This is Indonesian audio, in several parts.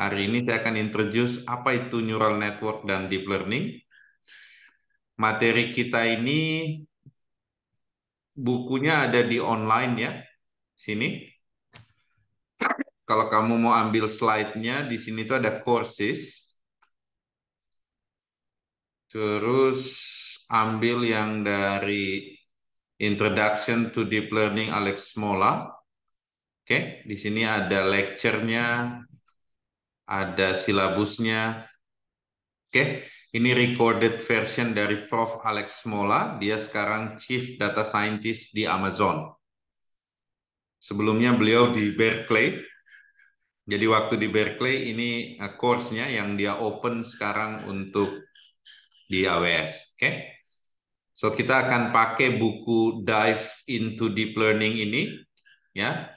Hari ini saya akan introduce apa itu neural network dan deep learning. Materi kita ini bukunya ada di online ya, sini. Kalau kamu mau ambil slide-nya, di sini itu ada courses. Terus ambil yang dari Introduction to Deep Learning Alex Mola. Oke, di sini ada lecture-nya, ada silabusnya. Oke, okay. ini recorded version dari Prof. Alex Mola. Dia sekarang Chief Data Scientist di Amazon. Sebelumnya beliau di Berkeley. Jadi waktu di Berkeley ini eh, course-nya yang dia open sekarang untuk di AWS. Oke. Okay? So kita akan pakai buku Dive into Deep Learning ini ya.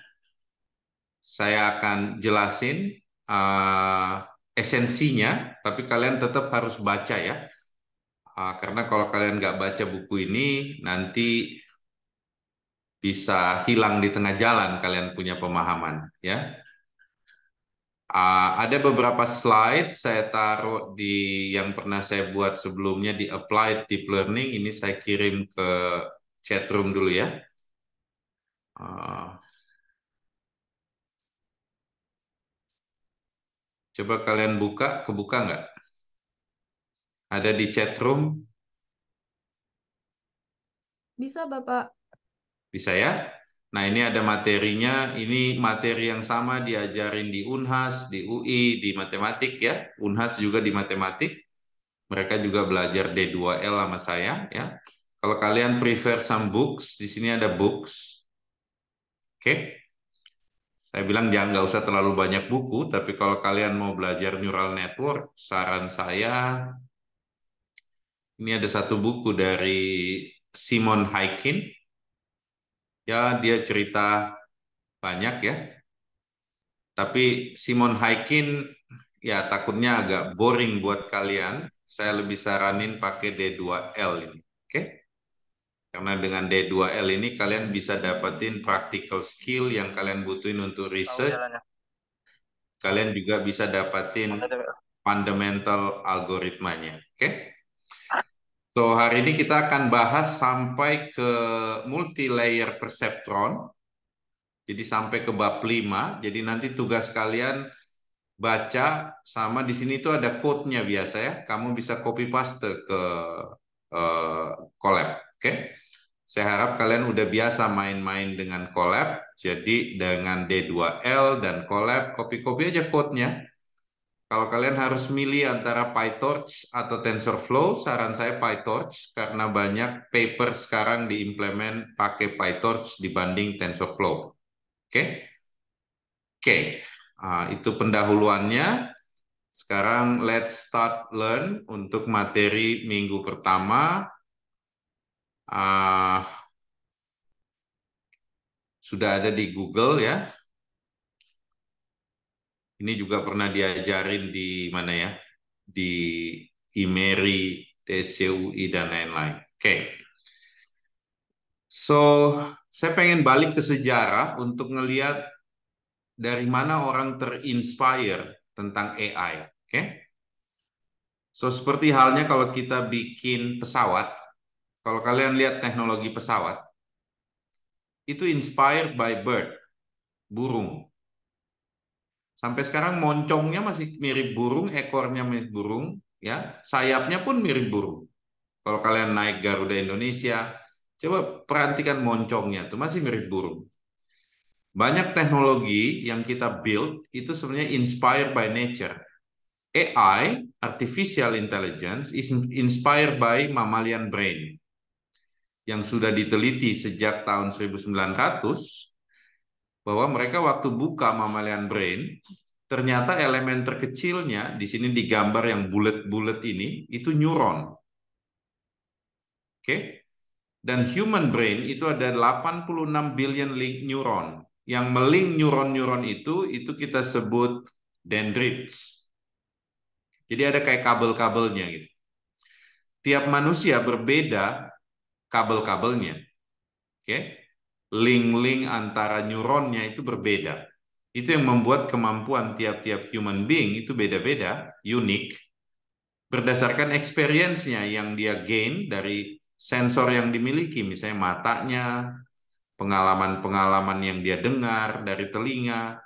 Saya akan jelasin uh, esensinya, tapi kalian tetap harus baca ya. Uh, karena kalau kalian nggak baca buku ini, nanti bisa hilang di tengah jalan kalian punya pemahaman ya. Uh, ada beberapa slide saya taruh di yang pernah saya buat sebelumnya di Applied Deep Learning. Ini saya kirim ke chatroom dulu ya. Uh, Coba kalian buka, kebuka nggak? Ada di chat room? Bisa, Bapak. Bisa ya? Nah, ini ada materinya. Ini materi yang sama diajarin di UNHAS, di UI, di matematik ya. UNHAS juga di matematik. Mereka juga belajar D2L sama saya ya. Kalau kalian prefer some books, di sini ada books. Oke. Okay. Saya bilang jangan nggak usah terlalu banyak buku, tapi kalau kalian mau belajar neural network, saran saya ini ada satu buku dari Simon Haikin. Ya, dia cerita banyak ya. Tapi Simon Haikin ya takutnya agak boring buat kalian. Saya lebih saranin pakai D2L ini. Oke? Okay? Karena dengan D2L ini kalian bisa dapetin practical skill yang kalian butuhin untuk research. Kalian juga bisa dapetin fundamental algoritmanya. Oke? Okay? So, hari ini kita akan bahas sampai ke multi-layer perceptron. Jadi sampai ke bab 5. Jadi nanti tugas kalian baca sama di sini itu ada code-nya biasa ya. Kamu bisa copy paste ke uh, eh, collab, oke? Okay? Saya harap kalian udah biasa main-main dengan collab. Jadi dengan D2L dan collab, copy-copy aja code-nya. Kalau kalian harus milih antara PyTorch atau TensorFlow, saran saya PyTorch karena banyak paper sekarang diimplement pakai PyTorch dibanding TensorFlow. Oke? Okay? Oke, okay. uh, itu pendahuluannya. Sekarang let's start learn untuk materi minggu pertama uh, sudah ada di Google ya. Ini juga pernah diajarin di mana ya? Di IMERI, TCUI, e dan lain-lain. Oke. Okay. So, saya pengen balik ke sejarah untuk ngelihat dari mana orang terinspire tentang AI. Oke. Okay? So, seperti halnya kalau kita bikin pesawat, kalau kalian lihat teknologi pesawat, itu inspired by bird, burung. Sampai sekarang moncongnya masih mirip burung, ekornya mirip burung, ya sayapnya pun mirip burung. Kalau kalian naik Garuda Indonesia, coba perhatikan moncongnya itu masih mirip burung. Banyak teknologi yang kita build itu sebenarnya inspired by nature. AI, artificial intelligence, is inspired by mammalian brain yang sudah diteliti sejak tahun 1900 bahwa mereka waktu buka mammalian brain ternyata elemen terkecilnya di sini di gambar yang bulat-bulat ini itu neuron. Oke. Okay? Dan human brain itu ada 86 billion link neuron. Yang meling neuron-neuron itu itu kita sebut dendrites. Jadi ada kayak kabel-kabelnya gitu. Tiap manusia berbeda kabel-kabelnya. Oke. Okay? Link-link antara neuronnya itu berbeda. Itu yang membuat kemampuan tiap-tiap human being itu beda-beda, unik berdasarkan experience-nya yang dia gain dari sensor yang dimiliki, misalnya matanya, pengalaman-pengalaman yang dia dengar dari telinga.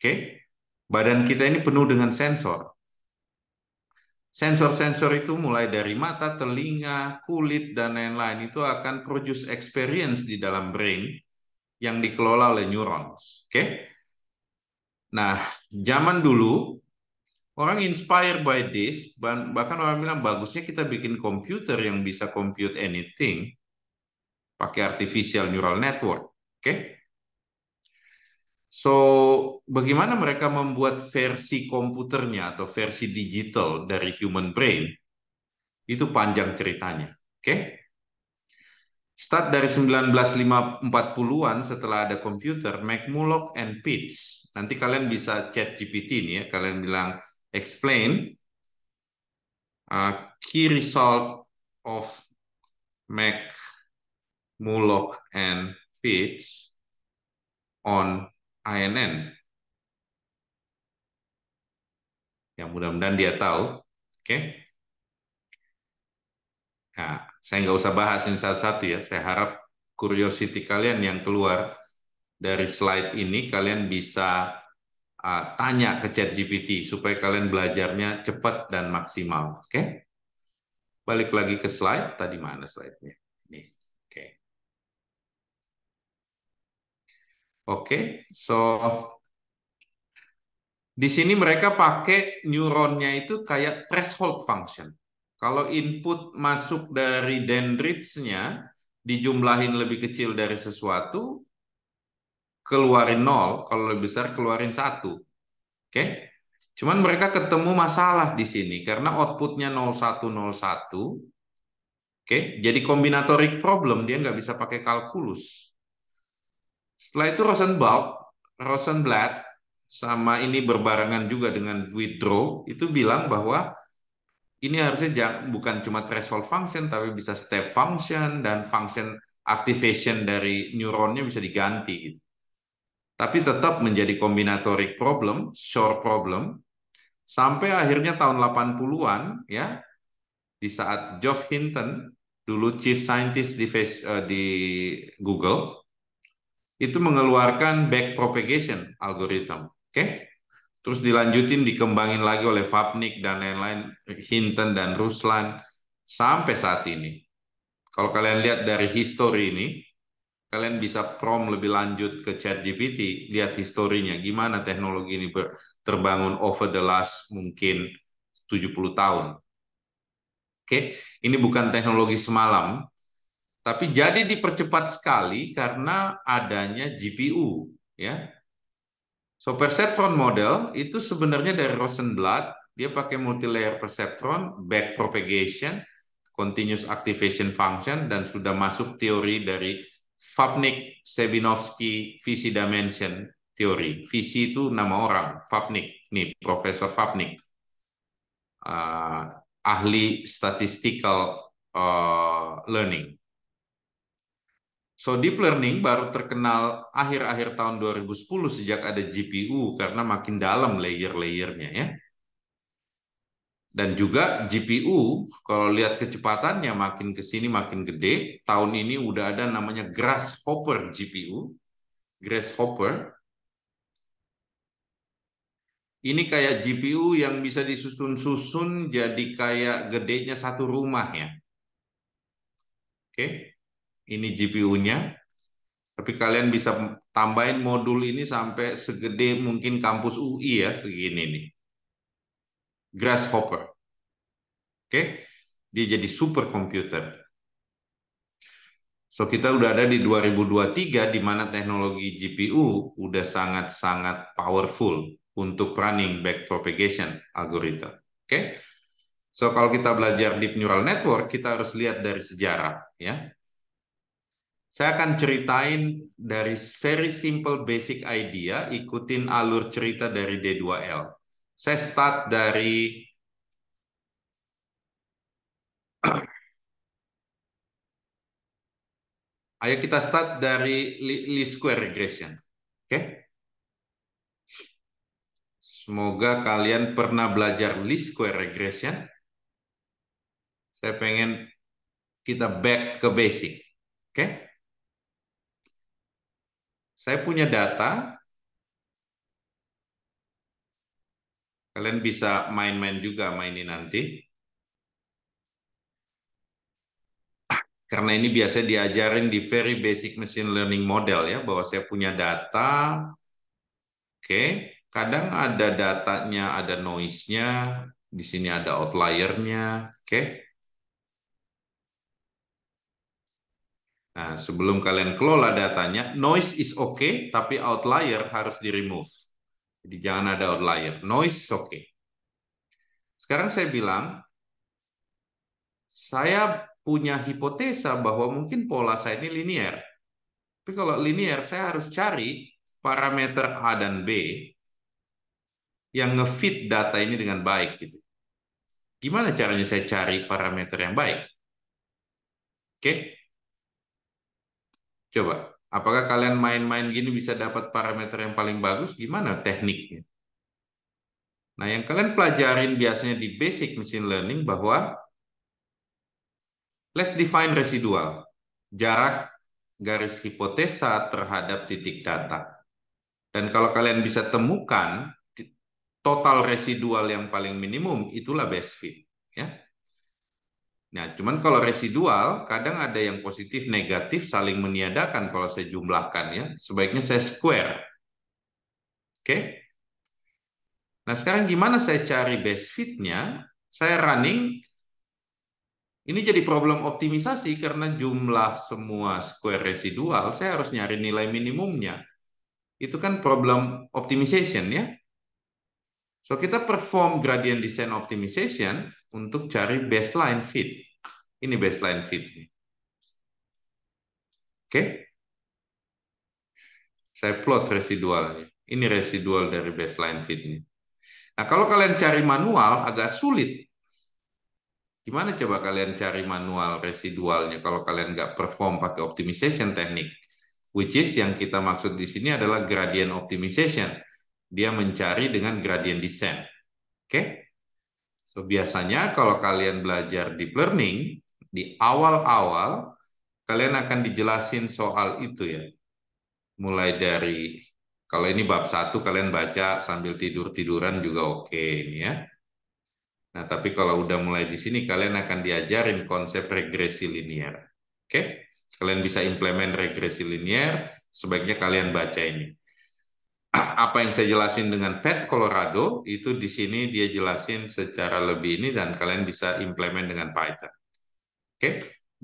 Oke. Badan kita ini penuh dengan sensor. Sensor-sensor itu mulai dari mata, telinga, kulit, dan lain-lain itu akan produce experience di dalam brain yang dikelola oleh neurons. Oke? Okay? Nah, zaman dulu orang inspired by this, bahkan orang bilang bagusnya kita bikin komputer yang bisa compute anything pakai artificial neural network. Oke? Okay? So, bagaimana mereka membuat versi komputernya atau versi digital dari human brain? Itu panjang ceritanya. Oke? Okay? Start dari 1940-an setelah ada komputer, McMulloch and Pitts. Nanti kalian bisa chat GPT ini ya, kalian bilang explain uh, key result of McMulloch and Pitts on ANN yang mudah-mudahan dia tahu. Oke. Okay? Ya, nah, saya nggak usah bahas ini satu-satu ya. Saya harap curiosity kalian yang keluar dari slide ini kalian bisa uh, tanya ke chat GPT supaya kalian belajarnya cepat dan maksimal. Oke? Okay? Balik lagi ke slide. Tadi mana slide-nya? Ini. Oke, so di sini mereka pakai neuronnya itu kayak threshold function. Kalau input masuk dari dendritsnya dijumlahin lebih kecil dari sesuatu, keluarin nol. Kalau lebih besar keluarin satu. Oke? Cuman mereka ketemu masalah di sini karena outputnya nol nol satu satu. Oke, jadi kombinatorik problem dia nggak bisa pakai kalkulus. Setelah itu Rosenblatt, Rosenblatt sama ini berbarengan juga dengan Withdraw itu bilang bahwa ini harusnya bukan cuma threshold function tapi bisa step function dan function activation dari neuronnya bisa diganti gitu. Tapi tetap menjadi combinatoric problem, short problem sampai akhirnya tahun 80-an ya di saat Geoff Hinton dulu chief scientist di, uh, di Google itu mengeluarkan back propagation algorithm. Oke? Okay? Terus dilanjutin dikembangin lagi oleh Fabnik dan lain-lain, Hinton dan Ruslan sampai saat ini. Kalau kalian lihat dari history ini, kalian bisa prom lebih lanjut ke ChatGPT, lihat historinya gimana teknologi ini terbangun over the last mungkin 70 tahun. Oke, okay? ini bukan teknologi semalam, tapi jadi dipercepat sekali karena adanya GPU, ya. So perceptron model itu sebenarnya dari Rosenblatt, dia pakai multilayer perceptron, back propagation, continuous activation function dan sudah masuk teori dari Fapnik, Sebinovsky, Visi Dimension teori. Visi itu nama orang, Fapnik, nih Profesor Fapnik, uh, ah, ahli statistical uh, learning So deep learning baru terkenal akhir-akhir tahun 2010 sejak ada GPU karena makin dalam layer-layernya ya. Dan juga GPU kalau lihat kecepatannya makin ke sini makin gede. Tahun ini udah ada namanya Grasshopper GPU. Grasshopper ini kayak GPU yang bisa disusun-susun jadi kayak gedenya satu rumah ya. Oke. Okay ini GPU-nya, tapi kalian bisa tambahin modul ini sampai segede mungkin kampus UI ya, segini nih. Grasshopper. Oke, dia jadi super komputer. So kita udah ada di 2023 di mana teknologi GPU udah sangat-sangat powerful untuk running back propagation algorithm. Oke. So kalau kita belajar deep neural network, kita harus lihat dari sejarah ya. Saya akan ceritain dari very simple basic idea, ikutin alur cerita dari D2L. Saya start dari Ayo kita start dari least square regression. Oke? Okay? Semoga kalian pernah belajar least square regression. Saya pengen kita back ke basic. Oke? Okay? Saya punya data. Kalian bisa main-main juga mainin nanti. Karena ini biasa diajarin di very basic machine learning model ya, bahwa saya punya data, oke, okay. kadang ada datanya, ada noise-nya, di sini ada outlier-nya, oke. Okay. Nah, sebelum kalian kelola datanya, noise is okay, tapi outlier harus di remove. Jadi jangan ada outlier. Noise is okay. Sekarang saya bilang, saya punya hipotesa bahwa mungkin pola saya ini linear. Tapi kalau linear, saya harus cari parameter A dan B yang ngefit data ini dengan baik. gitu. Gimana caranya saya cari parameter yang baik? Oke. Okay? Coba, apakah kalian main-main gini bisa dapat parameter yang paling bagus? Gimana tekniknya? Nah, yang kalian pelajarin biasanya di basic machine learning bahwa let's define residual. Jarak garis hipotesa terhadap titik data. Dan kalau kalian bisa temukan total residual yang paling minimum, itulah best fit. Ya. Nah, cuman kalau residual, kadang ada yang positif, negatif, saling meniadakan kalau saya jumlahkan ya. Sebaiknya saya square. Oke? Okay? Nah, sekarang gimana saya cari best fit-nya? Saya running. Ini jadi problem optimisasi karena jumlah semua square residual, saya harus nyari nilai minimumnya. Itu kan problem optimization ya. So kita perform gradient descent optimization untuk cari baseline fit. Ini baseline fit. Oke. Okay? Saya plot residualnya. Ini residual dari baseline fit. fitnya. Nah, kalau kalian cari manual agak sulit. Gimana coba kalian cari manual residualnya kalau kalian nggak perform pakai optimization teknik? Which is yang kita maksud di sini adalah gradient optimization dia mencari dengan gradient descent. Oke? Okay? So biasanya kalau kalian belajar deep learning di awal-awal kalian akan dijelasin soal itu ya. Mulai dari kalau ini bab satu kalian baca sambil tidur-tiduran juga oke okay, ini ya. Nah, tapi kalau udah mulai di sini kalian akan diajarin konsep regresi linier. Oke? Okay? Kalian bisa implement regresi linier, sebaiknya kalian baca ini apa yang saya jelasin dengan Pet Colorado itu di sini dia jelasin secara lebih ini dan kalian bisa implement dengan Python. Oke, okay?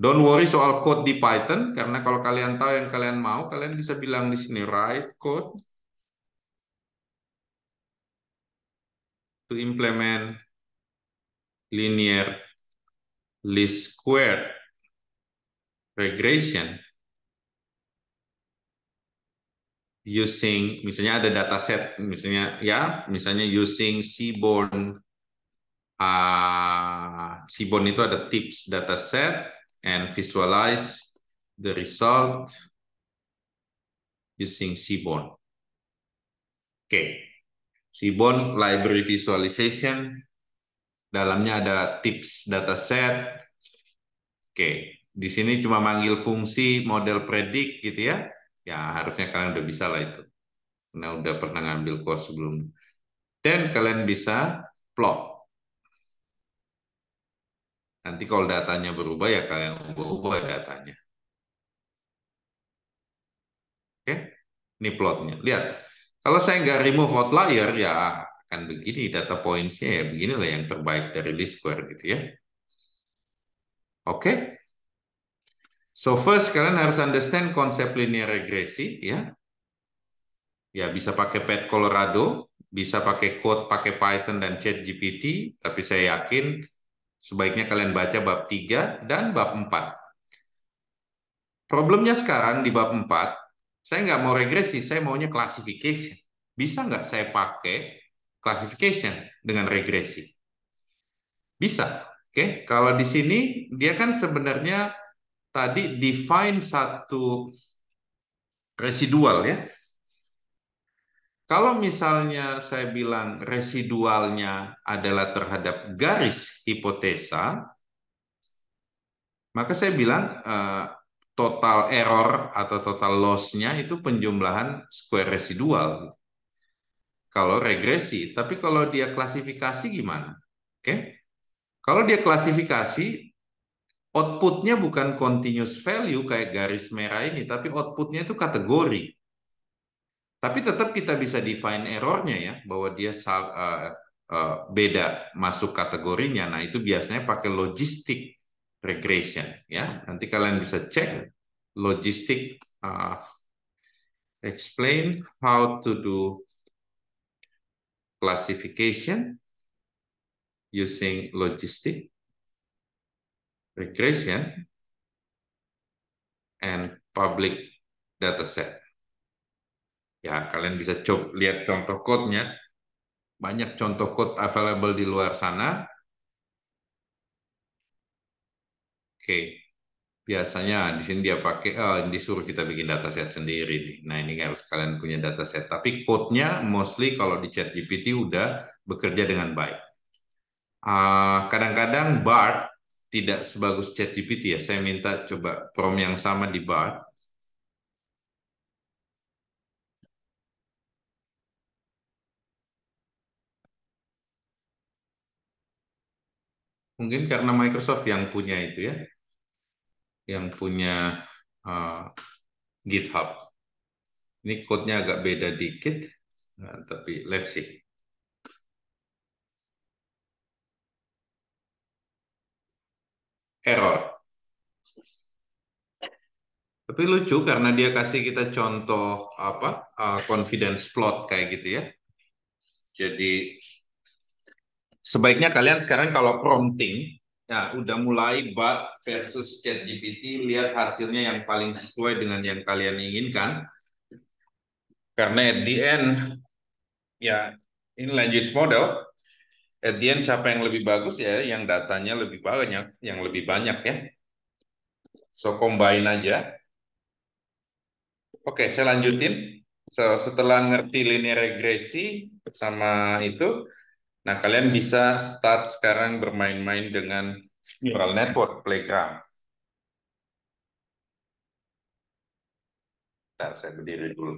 don't worry soal code di Python karena kalau kalian tahu yang kalian mau, kalian bisa bilang di sini write code to implement linear least squared regression using misalnya ada dataset misalnya ya misalnya using seaborn uh, seaborn itu ada tips dataset and visualize the result using seaborn. Oke. Okay. Seaborn library visualization dalamnya ada tips dataset. Oke, okay. di sini cuma manggil fungsi model predik gitu ya ya harusnya kalian udah bisa lah itu karena udah pernah ngambil course sebelum dan kalian bisa plot nanti kalau datanya berubah ya kalian ubah-ubah datanya oke ini plotnya lihat kalau saya nggak remove outlier ya akan begini data pointsnya ya beginilah yang terbaik dari list square gitu ya oke So first kalian harus understand konsep linear regresi ya. Ya bisa pakai Pet Colorado, bisa pakai code pakai Python dan Chat GPT. tapi saya yakin sebaiknya kalian baca bab 3 dan bab 4. Problemnya sekarang di bab 4, saya nggak mau regresi, saya maunya classification. Bisa nggak saya pakai classification dengan regresi? Bisa. Oke, okay? kalau di sini dia kan sebenarnya tadi define satu residual ya. Kalau misalnya saya bilang residualnya adalah terhadap garis hipotesa, maka saya bilang eh, total error atau total loss-nya itu penjumlahan square residual. Kalau regresi, tapi kalau dia klasifikasi gimana? Oke. Okay? Kalau dia klasifikasi outputnya bukan continuous value kayak garis merah ini, tapi outputnya itu kategori. Tapi tetap kita bisa define errornya ya, bahwa dia sal, uh, uh, beda masuk kategorinya. Nah itu biasanya pakai logistic regression ya. Nanti kalian bisa cek logistic uh, eh, explain how to do classification using logistic regression, and public dataset. Ya, kalian bisa coba lihat contoh code-nya. Banyak contoh code available di luar sana. Oke. Biasanya di sini dia pakai oh, disuruh kita bikin dataset sendiri nih. Nah, ini harus kalian punya dataset, tapi code-nya mostly kalau di ChatGPT udah bekerja dengan baik. Ah, kadang-kadang uh, BART tidak sebagus ChatGPT ya. Saya minta coba prom yang sama di bar. Mungkin karena Microsoft yang punya itu ya, yang punya uh, GitHub. Ini kodenya agak beda dikit, nah, tapi let's see. error. Tapi lucu karena dia kasih kita contoh apa uh, confidence plot kayak gitu ya. Jadi sebaiknya kalian sekarang kalau prompting ya udah mulai bat versus chat GPT lihat hasilnya yang paling sesuai dengan yang kalian inginkan. Karena at the end ya ini language model at the end siapa yang lebih bagus ya yang datanya lebih banyak yang lebih banyak ya so combine aja oke saya lanjutin so, setelah ngerti linear regresi sama itu nah kalian bisa start sekarang bermain-main dengan neural network playground Bentar, saya berdiri dulu.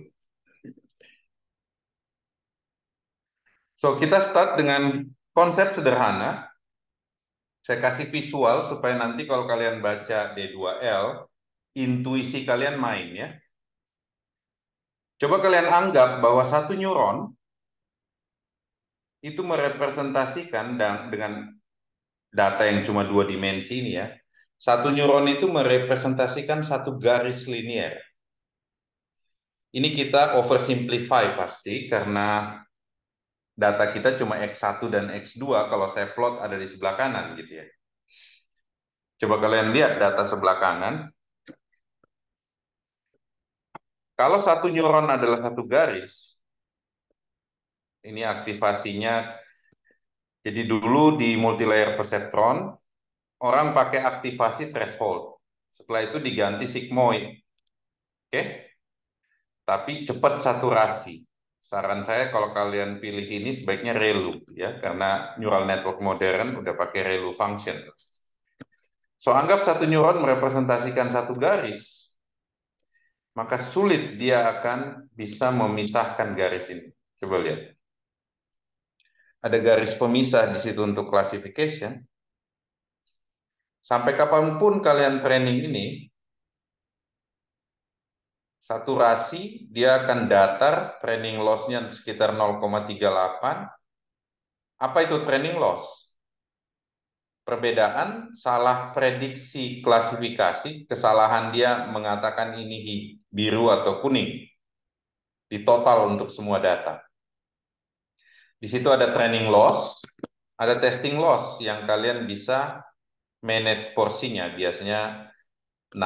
So, kita start dengan Konsep sederhana, saya kasih visual supaya nanti kalau kalian baca D2L, intuisi kalian main ya. Coba kalian anggap bahwa satu neuron itu merepresentasikan dengan data yang cuma dua dimensi ini ya. Satu neuron itu merepresentasikan satu garis linier. Ini kita oversimplify pasti karena data kita cuma X1 dan X2 kalau saya plot ada di sebelah kanan gitu ya. Coba kalian lihat data sebelah kanan. Kalau satu neuron adalah satu garis, ini aktivasinya jadi dulu di multilayer perceptron orang pakai aktivasi threshold. Setelah itu diganti sigmoid. Oke. Okay? Tapi cepat saturasi saran saya kalau kalian pilih ini sebaiknya ReLU ya karena neural network modern udah pakai ReLU function. So anggap satu neuron merepresentasikan satu garis, maka sulit dia akan bisa memisahkan garis ini. Coba lihat. Ada garis pemisah di situ untuk classification. Sampai kapanpun kalian training ini, saturasi dia akan datar training loss-nya sekitar 0,38. Apa itu training loss? Perbedaan salah prediksi klasifikasi, kesalahan dia mengatakan ini biru atau kuning. Di total untuk semua data. Di situ ada training loss, ada testing loss yang kalian bisa manage porsinya. Biasanya 60-40,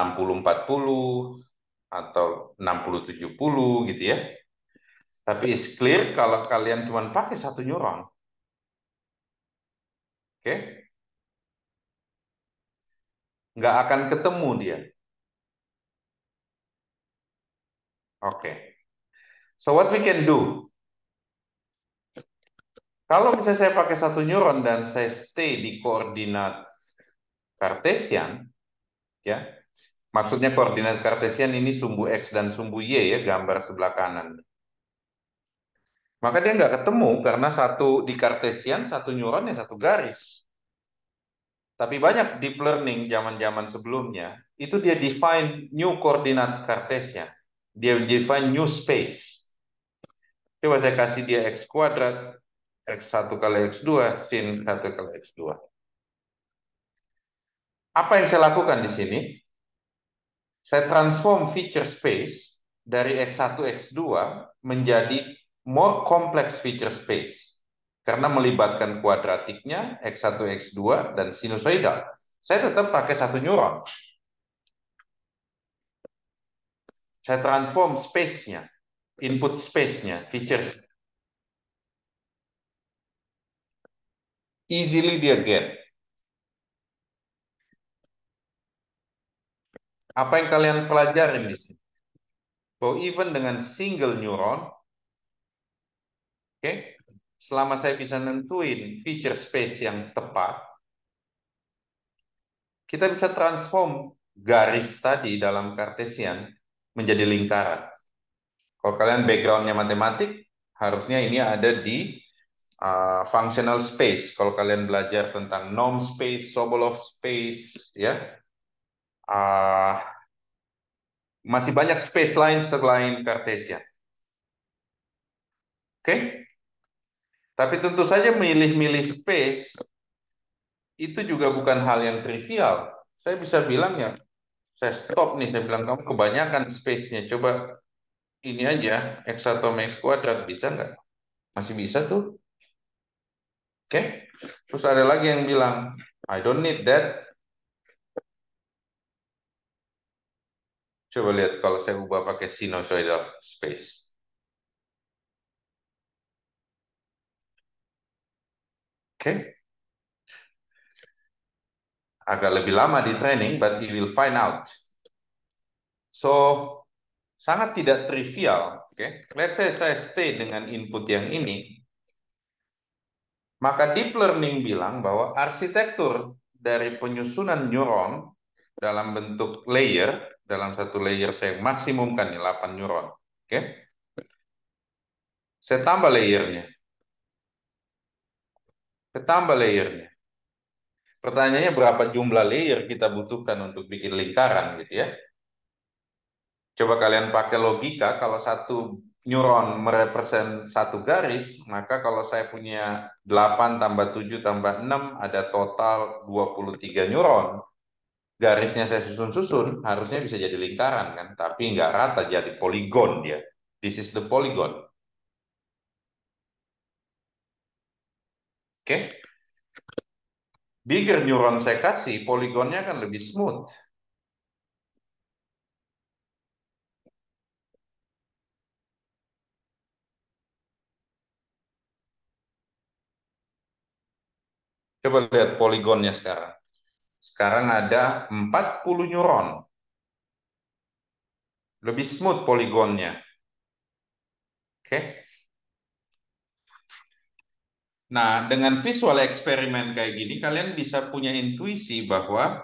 atau 60-70 gitu ya. Tapi is clear kalau kalian cuma pakai satu neuron. Oke. Okay? Nggak akan ketemu dia. Oke. Okay. So what we can do? Kalau misalnya saya pakai satu neuron dan saya stay di koordinat Cartesian, ya, Maksudnya koordinat kartesian ini sumbu X dan sumbu Y ya, gambar sebelah kanan. Maka dia nggak ketemu karena satu di kartesian, satu neuronnya satu garis. Tapi banyak deep learning zaman-zaman sebelumnya, itu dia define new koordinat kartesian. Dia define new space. Coba saya kasih dia X kuadrat, X1 kali X2, sin 1 kali X2. Apa yang saya lakukan di sini? Saya transform feature space dari X1, X2 menjadi more complex feature space karena melibatkan kuadratiknya X1, X2 dan sinusoidal. Saya tetap pakai satu neuron. Saya transform space-nya, input space-nya, features. Easily dia get. Apa yang kalian pelajari di sini? Bahwa even dengan single neuron, oke, okay, selama saya bisa nentuin feature space yang tepat, kita bisa transform garis tadi dalam kartesian menjadi lingkaran. Kalau kalian backgroundnya matematik, harusnya ini ada di uh, functional space. Kalau kalian belajar tentang norm space, Sobolov space, ya, uh, masih banyak space lain selain Cartesian. Oke? Okay? Tapi tentu saja milih-milih space itu juga bukan hal yang trivial. Saya bisa bilang ya, saya stop nih, saya bilang kamu kebanyakan space-nya. Coba ini aja, X atau X kuadrat, bisa nggak? Masih bisa tuh. Oke? Okay? Terus ada lagi yang bilang, I don't need that. Coba lihat kalau saya ubah pakai sinusoidal space. Oke. Okay. Agak lebih lama di training, but he will find out. So, sangat tidak trivial. Oke, okay? let's say saya stay dengan input yang ini, maka deep learning bilang bahwa arsitektur dari penyusunan neuron dalam bentuk layer, dalam satu layer saya maksimumkan nih 8 neuron. Oke. Okay? Saya tambah layernya. Saya tambah layernya. Pertanyaannya berapa jumlah layer kita butuhkan untuk bikin lingkaran gitu ya. Coba kalian pakai logika, kalau satu neuron merepresent satu garis, maka kalau saya punya 8 tambah 7 tambah 6, ada total 23 neuron garisnya saya susun-susun harusnya bisa jadi lingkaran kan, tapi nggak rata jadi poligon dia. This is the polygon. Oke. Okay? Bigger neuron saya kasih, poligonnya akan lebih smooth. Coba lihat poligonnya sekarang. Sekarang ada 40 neuron. Lebih smooth poligonnya. Oke. Okay. Nah, dengan visual eksperimen kayak gini, kalian bisa punya intuisi bahwa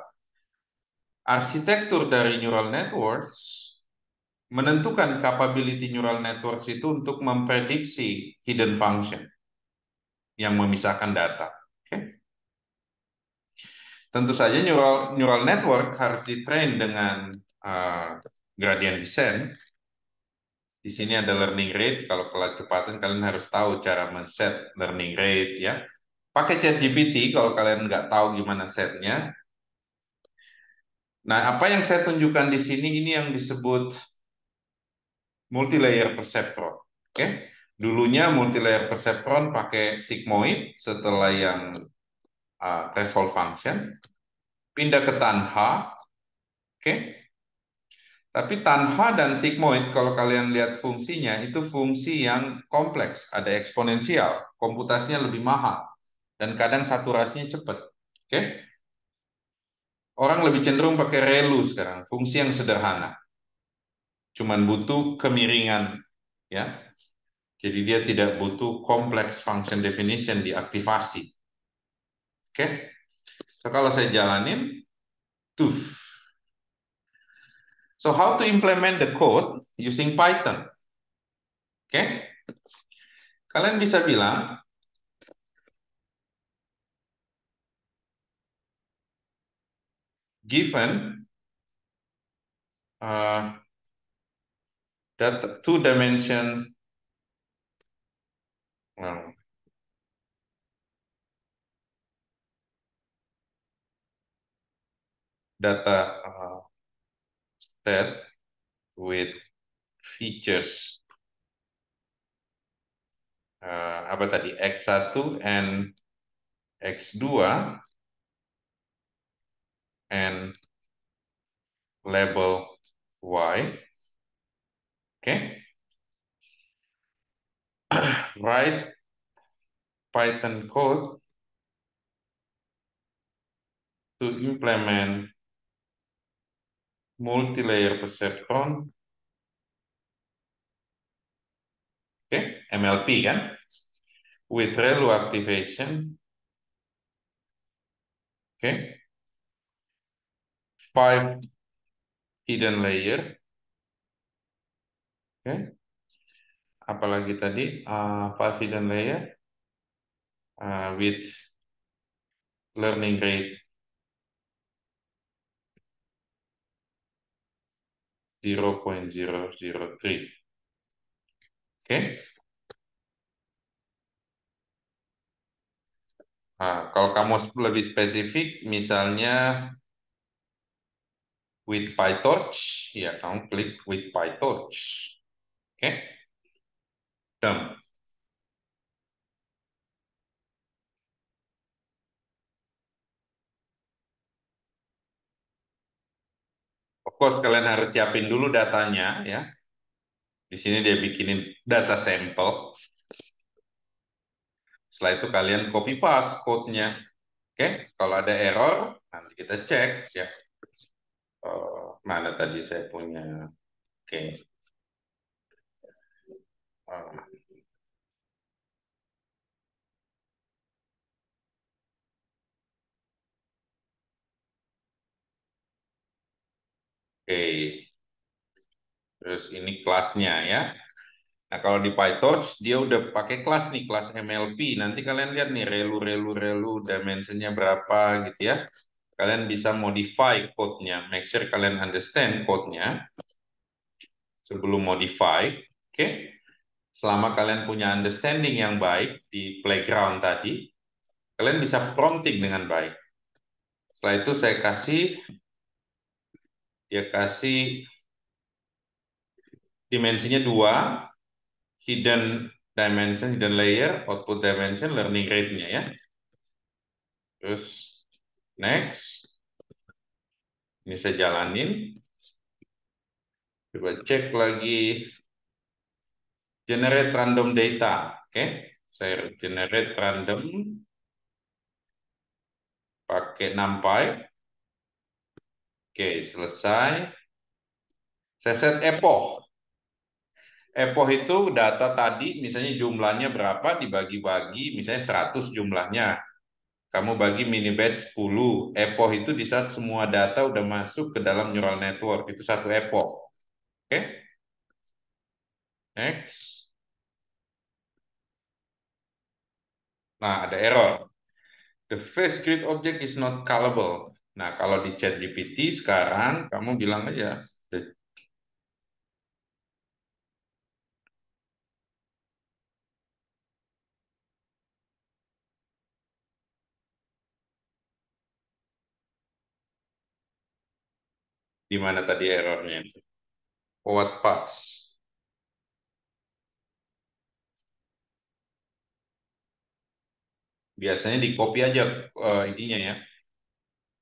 arsitektur dari neural networks menentukan capability neural networks itu untuk memprediksi hidden function yang memisahkan data. Tentu saja neural neural network harus ditrain dengan uh, gradient descent. Di sini ada learning rate. Kalau kecepatan kalian harus tahu cara men-set learning rate ya. Pakai ChatGPT kalau kalian nggak tahu gimana setnya. Nah, apa yang saya tunjukkan di sini ini yang disebut multilayer perceptron. Oke. Okay? Dulunya multilayer perceptron pakai sigmoid, setelah yang Uh, threshold function, pindah ke tanha, oke? Tapi tanha dan sigmoid, kalau kalian lihat fungsinya, itu fungsi yang kompleks, ada eksponensial, komputasinya lebih mahal, dan kadang saturasinya cepat, oke? Orang lebih cenderung pakai ReLU sekarang, fungsi yang sederhana. Cuman butuh kemiringan, ya. Jadi dia tidak butuh kompleks function definition diaktivasi. Oke. Okay? So kalau saya jalanin tuh. So how to implement the code using Python? Oke. Okay? Kalian bisa bilang given uh, that two dimension well, data uh, set with features uh, apa tadi X1 and X2 and label Y. Okay. Write Python code to implement multilayer perceptron. Oke, okay, MLP kan? With ReLU activation. Oke. Okay. Five hidden layer. Oke. Okay. Apalagi tadi uh, five hidden layer uh, with learning rate 0.003. Oke. Nah, kalau kamu lebih spesifik, misalnya with PyTorch, ya kamu klik with PyTorch. Oke. Okay. Done. course kalian harus siapin dulu datanya ya. Di sini dia bikinin data sampel. Setelah itu kalian copy paste code-nya. Oke, kalau ada error nanti kita cek ya. Oh, mana tadi saya punya. Oke. Oh. Oke. Terus ini kelasnya ya. Nah, kalau di PyTorch, dia udah pakai kelas nih, kelas MLP. Nanti kalian lihat nih, relu, relu, relu, dimensinya berapa gitu ya. Kalian bisa modify code-nya. Make sure kalian understand code-nya sebelum modify. Oke? Okay? Selama kalian punya understanding yang baik di playground tadi, kalian bisa prompting dengan baik. Setelah itu saya kasih dia kasih dimensinya dua, hidden dimension, hidden layer, output dimension, learning rate-nya ya. Terus next, ini saya jalanin. Coba cek lagi, generate random data, oke? Okay? Saya generate random pakai NumPy. Oke, selesai. Saya set epoch. Epoch itu data tadi, misalnya jumlahnya berapa, dibagi-bagi, misalnya 100 jumlahnya. Kamu bagi mini batch 10. Epoch itu di saat semua data udah masuk ke dalam neural network. Itu satu epoch. Oke? Next. Nah, ada error. The face grid object is not callable. Nah, kalau di chat GPT sekarang, kamu bilang aja, di mana tadi errornya itu. What pass? Biasanya di copy aja uh, eh, ininya ya,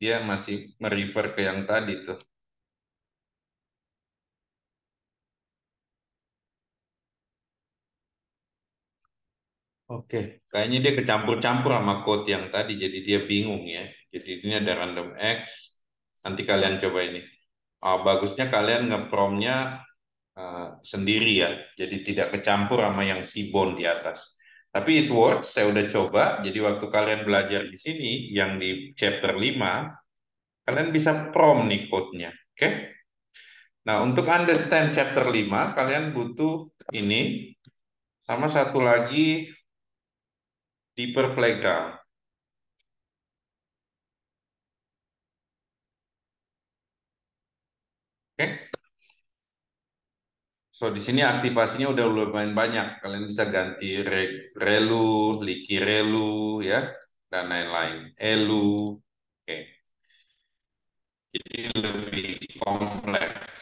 dia masih merefer ke yang tadi tuh. Oke, kayaknya dia kecampur-campur sama code yang tadi, jadi dia bingung ya. Jadi ini ada random X, nanti kalian coba ini. Oh, bagusnya kalian ngepromnya uh, eh, sendiri ya, jadi tidak kecampur sama yang sibon di atas. Tapi it works, saya udah coba. Jadi waktu kalian belajar di sini, yang di chapter 5, kalian bisa prom nih code-nya. Oke? Okay? Nah, untuk understand chapter 5, kalian butuh ini. Sama satu lagi, deeper playground. So di sini aktivasinya udah lumayan banyak. Kalian bisa ganti re, relu, liki relu, ya, dan lain-lain. Elu, oke. Okay. Jadi lebih kompleks.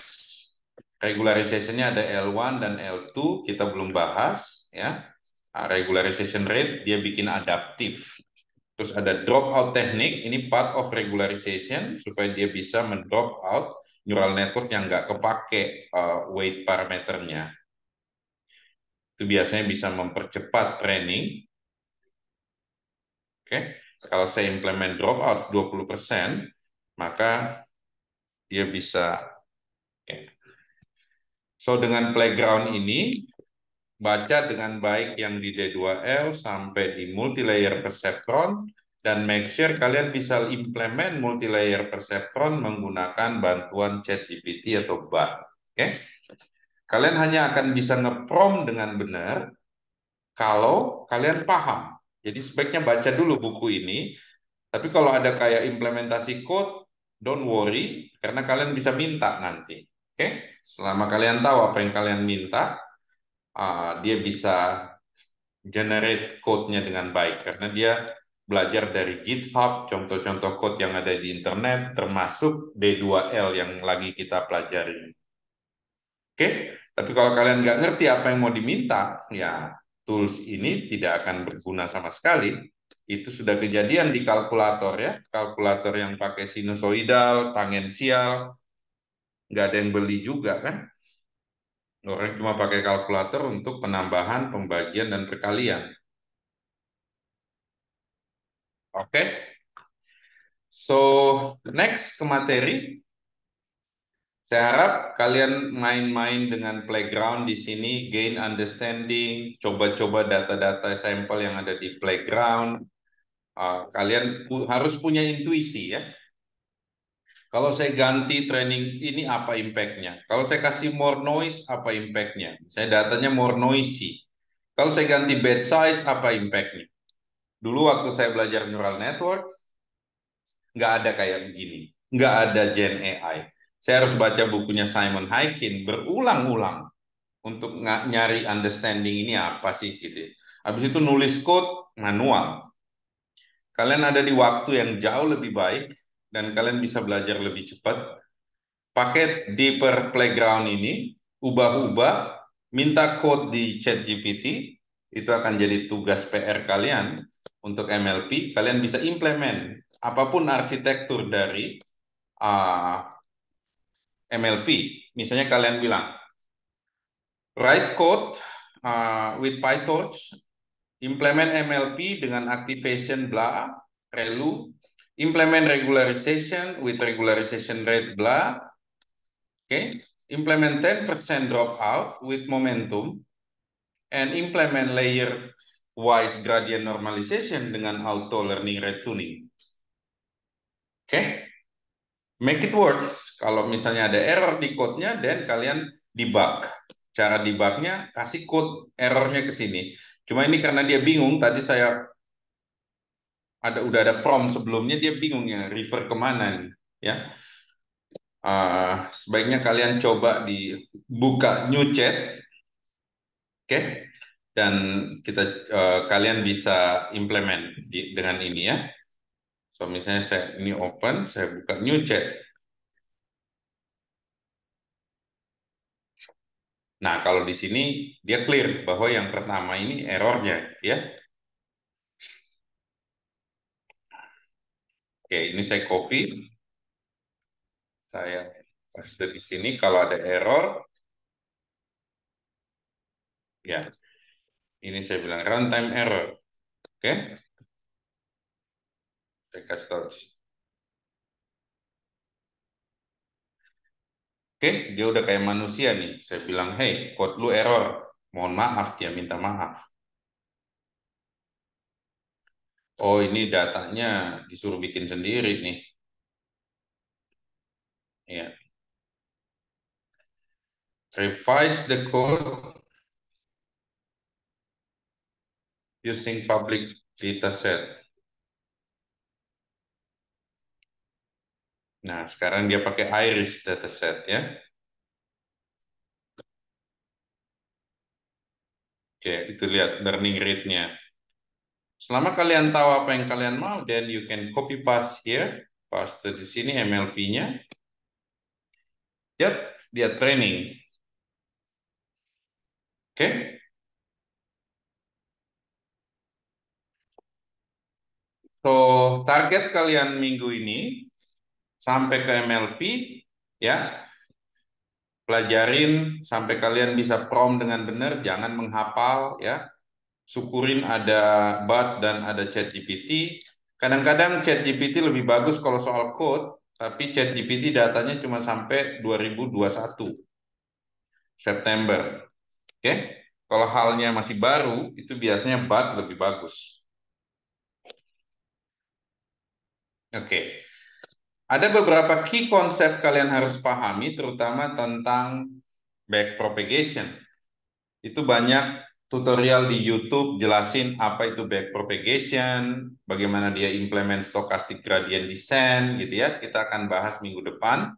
regularization ada L1 dan L2, kita belum bahas, ya. Nah, regularization rate dia bikin adaptif. Terus ada drop out teknik, ini part of regularization supaya dia bisa mendrop out neural network yang nggak kepake uh, weight parameternya itu biasanya bisa mempercepat training. Oke, okay. kalau saya implement dropout 20%, maka dia bisa okay. So dengan playground ini baca dengan baik yang di D2L sampai di multilayer perceptron dan make sure kalian bisa implement multilayer perceptron menggunakan bantuan ChatGPT atau BART. Oke? Kalian hanya akan bisa ngeprom dengan benar kalau kalian paham. Jadi sebaiknya baca dulu buku ini. Tapi kalau ada kayak implementasi code, don't worry karena kalian bisa minta nanti. Oke? Selama kalian tahu apa yang kalian minta, ah, dia bisa generate code-nya dengan baik karena dia belajar dari GitHub, contoh-contoh code yang ada di internet, termasuk D2L yang lagi kita pelajari. Oke, tapi kalau kalian nggak ngerti apa yang mau diminta, ya tools ini tidak akan berguna sama sekali. Itu sudah kejadian di kalkulator ya, kalkulator yang pakai sinusoidal, tangensial, nggak ada yang beli juga kan. Orang cuma pakai kalkulator untuk penambahan, pembagian, dan perkalian Oke. Okay? So, next ke materi. Saya harap kalian main-main dengan playground di sini, gain understanding, coba-coba data-data sampel yang ada di playground. Ah, kalian harus punya intuisi ya. Kalau saya ganti training ini apa impact-nya? Kalau saya kasih more noise, apa impact-nya? Saya datanya more noisy. Kalau saya ganti bed size, apa impact-nya? Dulu waktu saya belajar neural network, nggak ada kayak begini. Nggak ada Gen AI. Saya harus baca bukunya Simon Haikin berulang-ulang untuk nyari understanding ini apa sih gitu. Ya. Habis itu nulis code manual. Kalian ada di waktu yang jauh lebih baik dan kalian bisa belajar lebih cepat. Paket deeper playground ini, ubah-ubah, minta code di chat GPT, itu akan jadi tugas PR kalian untuk MLP, kalian bisa implement apapun arsitektur dari uh, ah, MLP. Misalnya kalian bilang, write code uh, with PyTorch, implement MLP dengan activation bla, relu, implement regularization with regularization rate bla, okay? implement 10% dropout with momentum, and implement layer wise gradient normalization dengan auto learning rate tuning. Oke? Okay? Make it works. Kalau misalnya ada error di code-nya, dan kalian debug. Cara debug nya kasih code error-nya ke sini. Cuma ini karena dia bingung, tadi saya ada udah ada prompt sebelumnya, dia bingung ya, refer kemana nih. Ya. Uh, sebaiknya kalian coba dibuka new chat. Oke? Okay? dan kita uh, kalian bisa implement di, dengan ini ya. So misalnya saya ini open, saya buka new chat. Nah, kalau di sini dia clear bahwa yang pertama ini errornya ya. Oke, ini saya copy. Saya paste di sini kalau ada error ya ini saya bilang runtime error. Oke. Okay? Oke, okay? dia udah kayak manusia nih. Saya bilang, hey, code lu error. Mohon maaf, dia minta maaf. Oh, ini datanya disuruh bikin sendiri nih. Iya. Yeah. Revise the code using public data set. Nah, sekarang dia pakai iris dataset ya. Oke, itu lihat learning rate-nya. Selama kalian tahu apa yang kalian mau, then you can copy paste here. Paste di sini MLP-nya. Yap, dia training. Oke. Okay. So, target kalian minggu ini sampai ke MLP ya. Pelajarin sampai kalian bisa prom dengan benar, jangan menghafal ya. Syukurin ada BAT dan ada ChatGPT. Kadang-kadang ChatGPT lebih bagus kalau soal code, tapi ChatGPT datanya cuma sampai 2021 September. Oke. Okay? Kalau halnya masih baru, itu biasanya BAT lebih bagus. Oke. Ada beberapa key konsep kalian harus pahami terutama tentang backpropagation. Itu banyak tutorial di YouTube jelasin apa itu backpropagation, bagaimana dia implement stochastic gradient descent gitu ya. Kita akan bahas minggu depan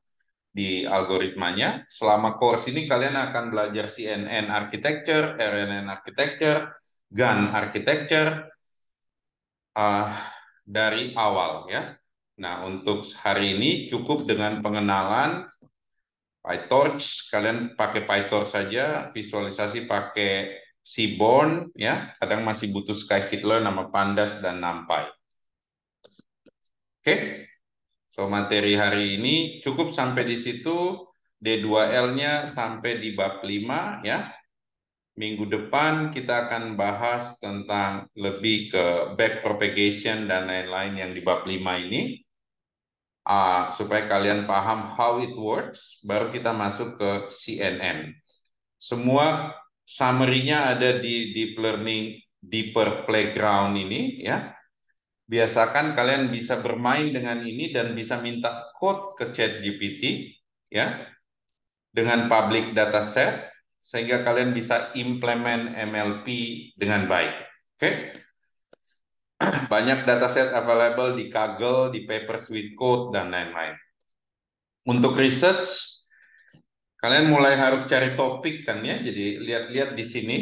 di algoritmanya. Selama course ini kalian akan belajar CNN architecture, RNN architecture, GAN architecture uh, dari awal ya. Nah, untuk hari ini cukup dengan pengenalan PyTorch. Kalian pakai PyTorch saja, visualisasi pakai Seaborn, ya. Kadang masih butuh Skykit-learn nama Pandas dan NumPy. Oke, okay. so materi hari ini cukup sampai di situ. D2L-nya sampai di bab 5, ya. Minggu depan kita akan bahas tentang lebih ke back propagation dan lain-lain yang di bab 5 ini uh, supaya kalian paham how it works, baru kita masuk ke CNN. Semua summary-nya ada di deep learning deeper playground ini ya. Biasakan kalian bisa bermain dengan ini dan bisa minta code ke ChatGPT ya dengan public dataset sehingga kalian bisa implement MLP dengan baik. Oke. Okay? banyak dataset available di Kaggle, di Papers with Code, dan lain-lain. Untuk research, kalian mulai harus cari topik kan ya, jadi lihat-lihat di sini.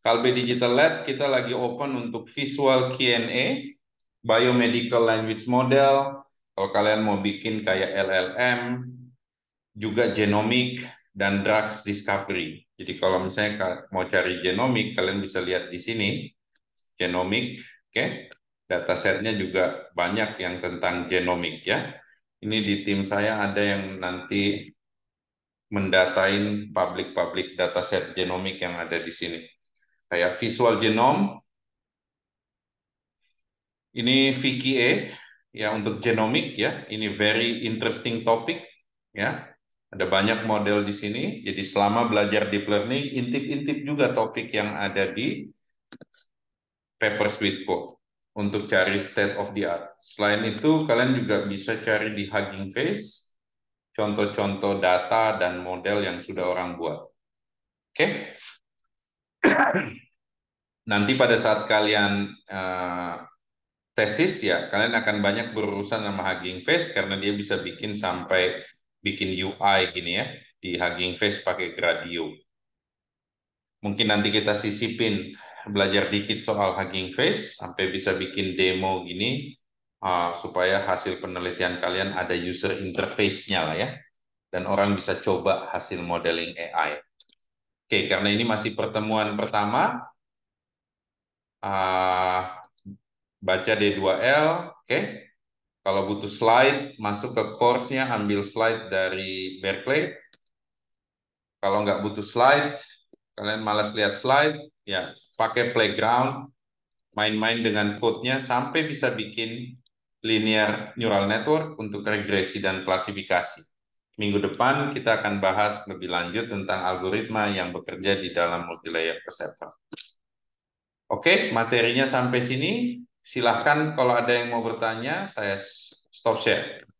Kalbe Digital Lab, kita lagi open untuk visual Q&A, biomedical language model, kalau kalian mau bikin kayak LLM, juga genomic, dan drugs discovery. Jadi kalau misalnya mau cari genomic, kalian bisa lihat di sini genomik, oke. Okay? setnya juga banyak yang tentang genomik ya. Ini di tim saya ada yang nanti mendatain publik-publik public set genomik yang ada di sini. Kayak visual genome, ini VQA ya untuk genomik ya. Ini very interesting topic ya. Ada banyak model di sini. Jadi selama belajar deep learning, intip-intip juga topik yang ada di papers with code untuk cari state of the art. Selain itu, kalian juga bisa cari di Hugging Face contoh-contoh data dan model yang sudah orang buat. Oke? Okay? Nanti pada saat kalian uh, tesis ya, kalian akan banyak berurusan sama Hugging Face karena dia bisa bikin sampai bikin UI gini ya di Hugging Face pakai Gradio. Mungkin nanti kita sisipin belajar dikit soal Hugging Face sampai bisa bikin demo gini uh, supaya hasil penelitian kalian ada user interface-nya lah ya dan orang bisa coba hasil modeling AI. Oke, karena ini masih pertemuan pertama uh, baca D2L, oke. Kalau butuh slide, masuk ke course-nya, ambil slide dari Berkeley. Kalau nggak butuh slide, kalian malas lihat slide, ya pakai playground main-main dengan code-nya sampai bisa bikin linear neural network untuk regresi dan klasifikasi. Minggu depan kita akan bahas lebih lanjut tentang algoritma yang bekerja di dalam multilayer perceptron. Oke, materinya sampai sini. Silahkan kalau ada yang mau bertanya, saya stop share.